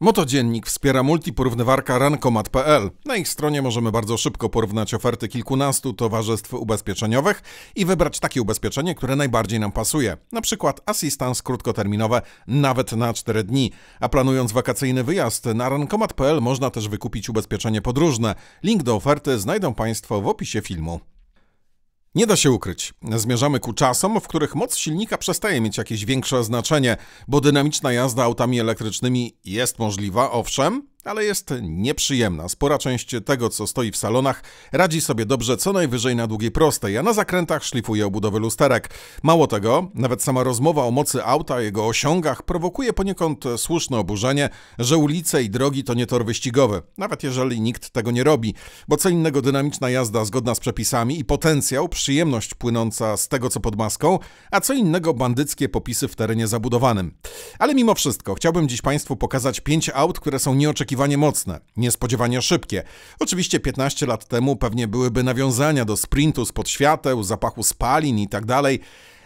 Motodziennik wspiera multiporównywarka rankomat.pl. Na ich stronie możemy bardzo szybko porównać oferty kilkunastu towarzystw ubezpieczeniowych i wybrać takie ubezpieczenie, które najbardziej nam pasuje. Na przykład asystans krótkoterminowe nawet na 4 dni. A planując wakacyjny wyjazd na rankomat.pl można też wykupić ubezpieczenie podróżne. Link do oferty znajdą Państwo w opisie filmu. Nie da się ukryć. Zmierzamy ku czasom, w których moc silnika przestaje mieć jakieś większe znaczenie, bo dynamiczna jazda autami elektrycznymi jest możliwa, owszem, ale jest nieprzyjemna. Spora część tego, co stoi w salonach, radzi sobie dobrze co najwyżej na długiej prostej, a na zakrętach szlifuje obudowy lusterek. Mało tego, nawet sama rozmowa o mocy auta, jego osiągach prowokuje poniekąd słuszne oburzenie, że ulice i drogi to nie tor wyścigowy, nawet jeżeli nikt tego nie robi, bo co innego dynamiczna jazda zgodna z przepisami i potencjał, przyjemność płynąca z tego, co pod maską, a co innego bandyckie popisy w terenie zabudowanym. Ale mimo wszystko, chciałbym dziś Państwu pokazać pięć aut, które są nieoczekiwane nieoczekiwanie mocne, niespodziewanie szybkie. Oczywiście 15 lat temu pewnie byłyby nawiązania do sprintu spod świateł, zapachu spalin i tak dalej,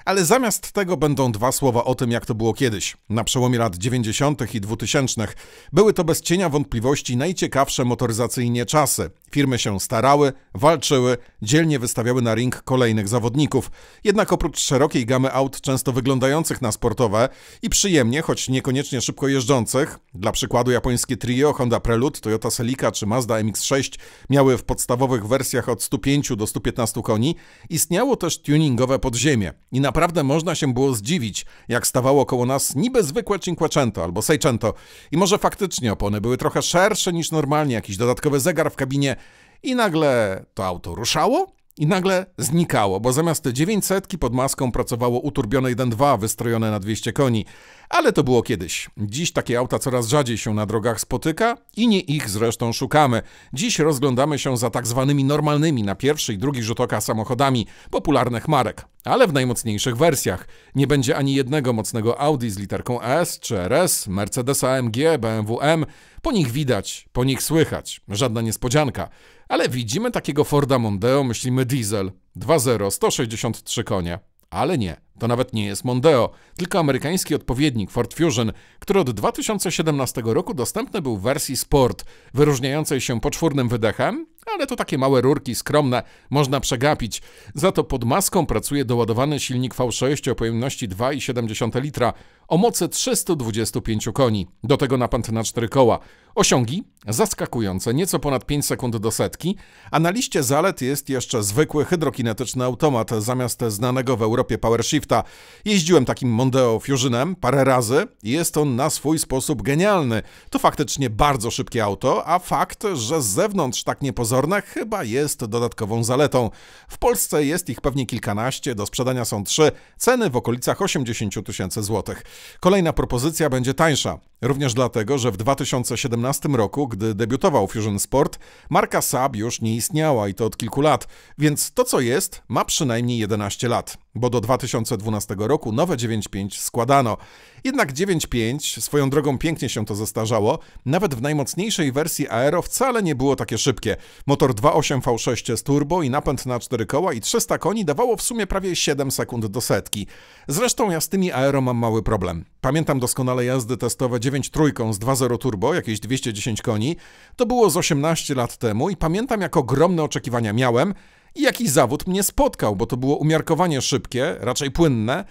ale zamiast tego będą dwa słowa o tym, jak to było kiedyś. Na przełomie lat 90. i 2000. były to bez cienia wątpliwości najciekawsze motoryzacyjnie czasy. Firmy się starały, walczyły, dzielnie wystawiały na ring kolejnych zawodników. Jednak oprócz szerokiej gamy aut, często wyglądających na sportowe i przyjemnie, choć niekoniecznie szybko jeżdżących, dla przykładu japońskie trio Honda Prelude, Toyota Celica czy Mazda MX-6 miały w podstawowych wersjach od 105 do 115 koni, istniało też tuningowe podziemie. I naprawdę można się było zdziwić, jak stawało koło nas niby zwykłe Cinquecento albo Seicento. I może faktycznie opony były trochę szersze niż normalnie, jakiś dodatkowy zegar w kabinie, i nagle to auto ruszało i nagle znikało, bo zamiast 900 pod maską pracowało uturbione 1.2 wystrojone na 200 koni. Ale to było kiedyś. Dziś takie auta coraz rzadziej się na drogach spotyka i nie ich zresztą szukamy. Dziś rozglądamy się za tak zwanymi normalnymi na pierwszy i drugi rzut oka samochodami popularnych marek ale w najmocniejszych wersjach. Nie będzie ani jednego mocnego Audi z literką S czy RS, Mercedesa AMG, BMW M. Po nich widać, po nich słychać. Żadna niespodzianka. Ale widzimy takiego Forda Mondeo, myślimy diesel. 2.0, 163 konie. Ale nie, to nawet nie jest Mondeo, tylko amerykański odpowiednik Ford Fusion, który od 2017 roku dostępny był w wersji Sport, wyróżniającej się poczwórnym wydechem, ale to takie małe rurki, skromne, można przegapić. Za to pod maską pracuje doładowany silnik V6 o pojemności 2,7 litra o mocy 325 koni. Do tego napęd na cztery koła. Osiągi zaskakujące, nieco ponad 5 sekund do setki, a na liście zalet jest jeszcze zwykły hydrokinetyczny automat zamiast znanego w Europie powershifta. Jeździłem takim Mondeo Fusionem parę razy i jest on na swój sposób genialny. To faktycznie bardzo szybkie auto, a fakt, że z zewnątrz tak niepozorne chyba jest dodatkową zaletą. W Polsce jest ich pewnie kilkanaście, do sprzedania są trzy, ceny w okolicach 80 tysięcy złotych. Kolejna propozycja będzie tańsza, również dlatego, że w 2017 roku, gdy debiutował Fusion Sport, marka Saab już nie istniała i to od kilku lat, więc to co jest ma przynajmniej 11 lat bo do 2012 roku nowe 9.5 składano. Jednak 9.5, swoją drogą pięknie się to zestarzało, nawet w najmocniejszej wersji Aero wcale nie było takie szybkie. Motor 2.8 V6 z turbo i napęd na 4 koła i 300 koni dawało w sumie prawie 7 sekund do setki. Zresztą ja z tymi Aero mam mały problem. Pamiętam doskonale jazdy testowe 9 trójką z 2.0 turbo, jakieś 210 koni. To było z 18 lat temu i pamiętam jak ogromne oczekiwania miałem, i jakiś zawód mnie spotkał, bo to było umiarkowanie szybkie, raczej płynne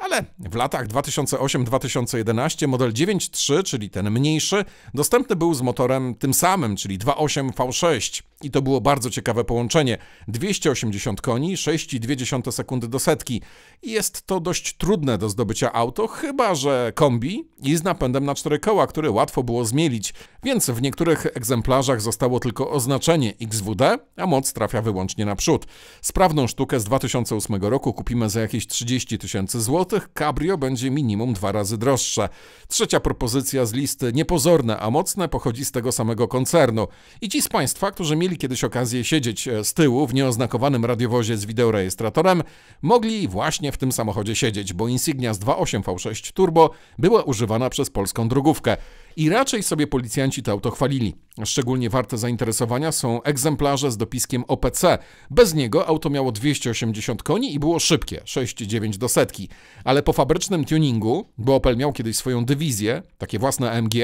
ale w latach 2008-2011 model 9.3, czyli ten mniejszy, dostępny był z motorem tym samym, czyli 2.8 V6. I to było bardzo ciekawe połączenie. 280 koni, 6,2 sekundy do setki. I jest to dość trudne do zdobycia auto, chyba że kombi i z napędem na cztery koła, który łatwo było zmielić. Więc w niektórych egzemplarzach zostało tylko oznaczenie XWD, a moc trafia wyłącznie naprzód. Sprawną sztukę z 2008 roku kupimy za jakieś 30 tysięcy złotych, cabrio będzie minimum dwa razy droższe. Trzecia propozycja z listy niepozorne, a mocne pochodzi z tego samego koncernu. I ci z Państwa, którzy mieli kiedyś okazję siedzieć e, z tyłu w nieoznakowanym radiowozie z wideorejestratorem, mogli właśnie w tym samochodzie siedzieć, bo Insignia z 2.8 V6 Turbo była używana przez polską drogówkę. I raczej sobie policjanci to auto chwalili. Szczególnie warte zainteresowania są egzemplarze z dopiskiem OPC. Bez niego auto miało 280 koni i było szybkie, 6,9 do setki. Ale po fabrycznym tuningu, bo Opel miał kiedyś swoją dywizję, takie własne MG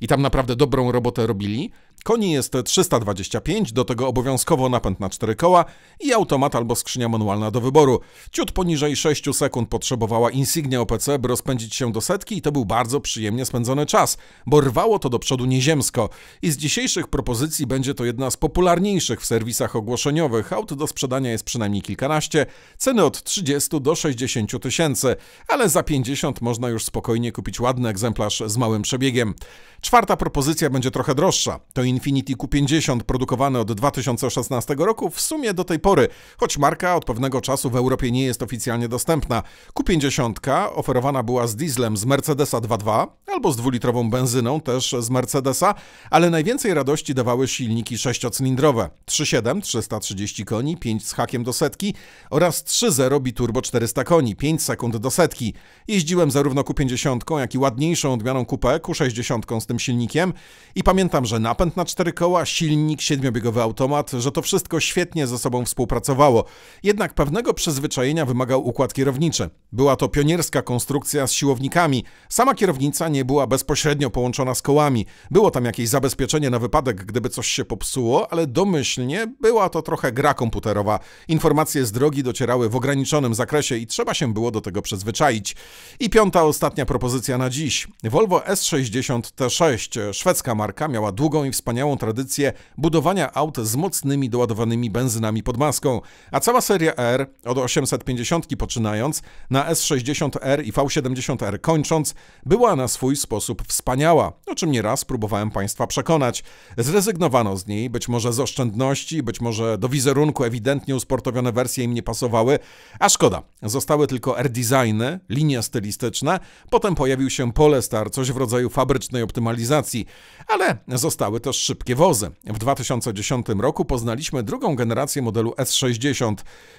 i tam naprawdę dobrą robotę robili, Koni jest 325, do tego obowiązkowo napęd na 4 koła i automat albo skrzynia manualna do wyboru. Ciut poniżej 6 sekund potrzebowała Insignia OPC, by rozpędzić się do setki i to był bardzo przyjemnie spędzony czas, bo rwało to do przodu nieziemsko. I z dzisiejszych propozycji będzie to jedna z popularniejszych w serwisach ogłoszeniowych. Aut do sprzedania jest przynajmniej kilkanaście, ceny od 30 do 60 tysięcy, ale za 50 można już spokojnie kupić ładny egzemplarz z małym przebiegiem. Czwarta propozycja będzie trochę droższa. To Infinity Q50 produkowane od 2016 roku w sumie do tej pory, choć marka od pewnego czasu w Europie nie jest oficjalnie dostępna. Q50 oferowana była z dieslem z Mercedesa 2.2 albo z dwulitrową benzyną też z Mercedesa, ale najwięcej radości dawały silniki sześciocylindrowe 3.7 330 koni, 5 z hakiem do setki oraz 3.0 biturbo 400 koni, 5 sekund do setki. Jeździłem zarówno Q50, jak i ładniejszą odmianą Coupe Q60 z tym silnikiem i pamiętam, że napęd na cztery koła, silnik, siedmiobiegowy automat, że to wszystko świetnie ze sobą współpracowało. Jednak pewnego przyzwyczajenia wymagał układ kierowniczy. Była to pionierska konstrukcja z siłownikami. Sama kierownica nie była bezpośrednio połączona z kołami. Było tam jakieś zabezpieczenie na wypadek, gdyby coś się popsuło, ale domyślnie była to trochę gra komputerowa. Informacje z drogi docierały w ograniczonym zakresie i trzeba się było do tego przyzwyczaić. I piąta, ostatnia propozycja na dziś. Volvo S60 T6, szwedzka marka, miała długą i wspaniałą wspaniałą tradycję budowania aut z mocnymi doładowanymi benzynami pod maską, a cała seria R, od 850 poczynając, na S60R i V70R kończąc, była na swój sposób wspaniała, o czym nieraz próbowałem Państwa przekonać. Zrezygnowano z niej, być może z oszczędności, być może do wizerunku ewidentnie usportowione wersje im nie pasowały, a szkoda, zostały tylko R-designy, linie stylistyczne, potem pojawił się Polestar, coś w rodzaju fabrycznej optymalizacji, ale zostały też szybkie wozy. W 2010 roku poznaliśmy drugą generację modelu S60.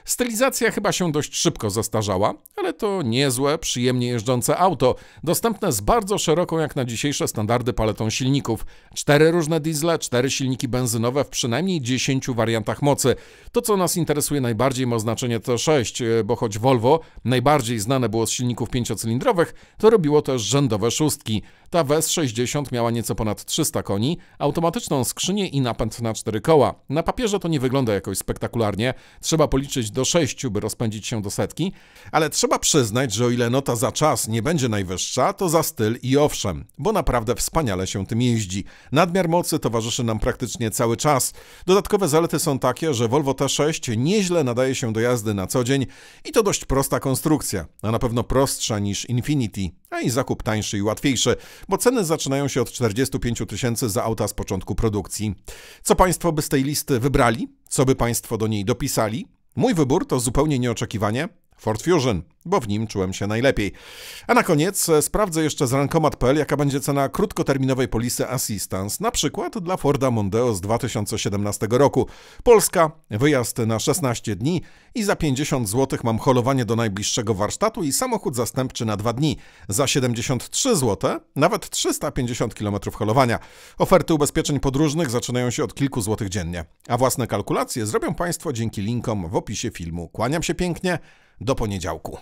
Stylizacja chyba się dość szybko zestarzała, ale to niezłe, przyjemnie jeżdżące auto, dostępne z bardzo szeroką jak na dzisiejsze standardy paletą silników. Cztery różne diesle, cztery silniki benzynowe w przynajmniej 10 wariantach mocy. To, co nas interesuje najbardziej ma znaczenie T6, bo choć Volvo najbardziej znane było z silników pięciocylindrowych, to robiło też rzędowe szóstki. Ta WS60 miała nieco ponad 300 koni, automat automatyczną skrzynię i napęd na cztery koła. Na papierze to nie wygląda jakoś spektakularnie, trzeba policzyć do sześciu, by rozpędzić się do setki, ale trzeba przyznać, że o ile nota za czas nie będzie najwyższa, to za styl i owszem, bo naprawdę wspaniale się tym jeździ. Nadmiar mocy towarzyszy nam praktycznie cały czas. Dodatkowe zalety są takie, że Volvo T6 nieźle nadaje się do jazdy na co dzień i to dość prosta konstrukcja, a na pewno prostsza niż Infinity, a i zakup tańszy i łatwiejszy, bo ceny zaczynają się od 45 tysięcy za auta z początku początku produkcji. Co Państwo by z tej listy wybrali? Co by Państwo do niej dopisali? Mój wybór to zupełnie nieoczekiwanie Ford Fusion, bo w nim czułem się najlepiej. A na koniec e, sprawdzę jeszcze z rankomat.pl, jaka będzie cena krótkoterminowej polisy Assistance, na przykład dla Forda Mondeo z 2017 roku. Polska, wyjazd na 16 dni i za 50 zł mam holowanie do najbliższego warsztatu i samochód zastępczy na 2 dni. Za 73 zł nawet 350 km holowania. Oferty ubezpieczeń podróżnych zaczynają się od kilku złotych dziennie. A własne kalkulacje zrobią Państwo dzięki linkom w opisie filmu. Kłaniam się pięknie. Do poniedziałku.